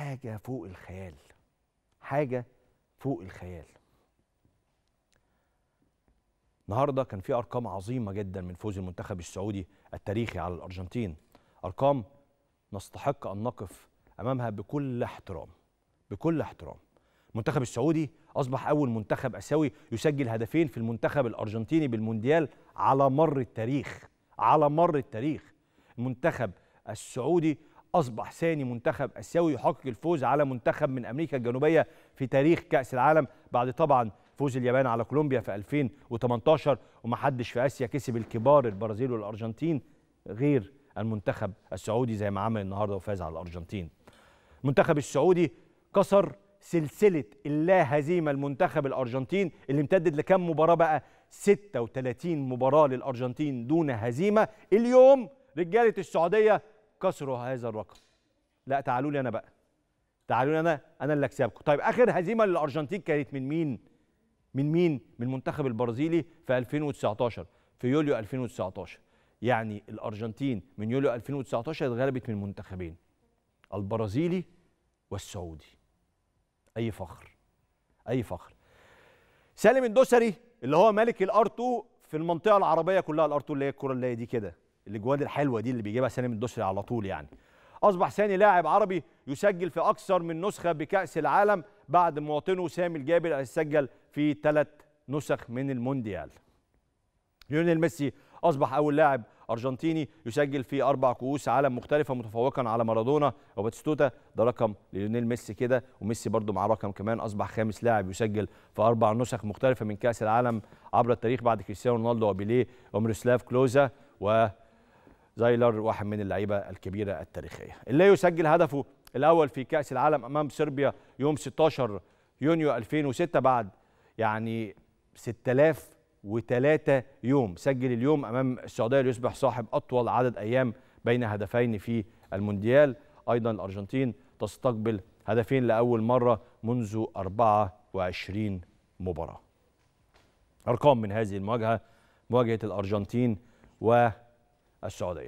حاجة فوق الخيال حاجة فوق الخيال النهارده كان في ارقام عظيمه جدا من فوز المنتخب السعودي التاريخي على الارجنتين ارقام نستحق ان نقف امامها بكل احترام بكل احترام المنتخب السعودي اصبح اول منتخب اسيوي يسجل هدفين في المنتخب الارجنتيني بالمونديال على مر التاريخ على مر التاريخ المنتخب السعودي أصبح ثاني منتخب آسيوي يحقق الفوز على منتخب من أمريكا الجنوبية في تاريخ كأس العالم بعد طبعا فوز اليابان على كولومبيا في 2018 ومحدش في آسيا كسب الكبار البرازيل والأرجنتين غير المنتخب السعودي زي ما عمل النهارده وفاز على الأرجنتين. المنتخب السعودي كسر سلسلة اللا هزيمة المنتخب الأرجنتين اللي امتدت لكم مباراة بقى 36 مباراة للأرجنتين دون هزيمة اليوم رجالة السعودية كسروا هذا الرقم لا تعالوا لي انا بقى تعالوا لي انا انا اللي اكسبكم طيب اخر هزيمه للارجنتين كانت من مين من مين من المنتخب البرازيلي في 2019 في يوليو 2019 يعني الارجنتين من يوليو 2019 اتغلبت من منتخبين البرازيلي والسعودي اي فخر اي فخر سالم الدوسري اللي هو ملك الار في المنطقه العربيه كلها الار اللي هي الكره اللي هي دي كده الاجوان الحلوه دي اللي بيجيبها سالم الدوسري على طول يعني اصبح ثاني لاعب عربي يسجل في اكثر من نسخه بكاس العالم بعد مواطنه سامي الجابر اللي سجل في ثلاث نسخ من المونديال ليونيل ميسي اصبح اول لاعب ارجنتيني يسجل في اربع كؤوس عالم مختلفه متفوقا على مارادونا وباتستوتا ده رقم ليونيل ميسي كده وميسي برده مع رقم كمان اصبح خامس لاعب يسجل في اربع نسخ مختلفه من كاس العالم عبر التاريخ بعد كريستيانو رونالدو وبيليه وميروسلاف كلوزا و زايلر واحد من اللعيبه الكبيره التاريخيه اللي يسجل هدفه الاول في كاس العالم امام صربيا يوم 16 يونيو 2006 بعد يعني 6003 يوم سجل اليوم امام السعوديه ليصبح صاحب اطول عدد ايام بين هدفين في المونديال ايضا الارجنتين تستقبل هدفين لاول مره منذ 24 مباراه ارقام من هذه المواجهه مواجهه الارجنتين و I saw that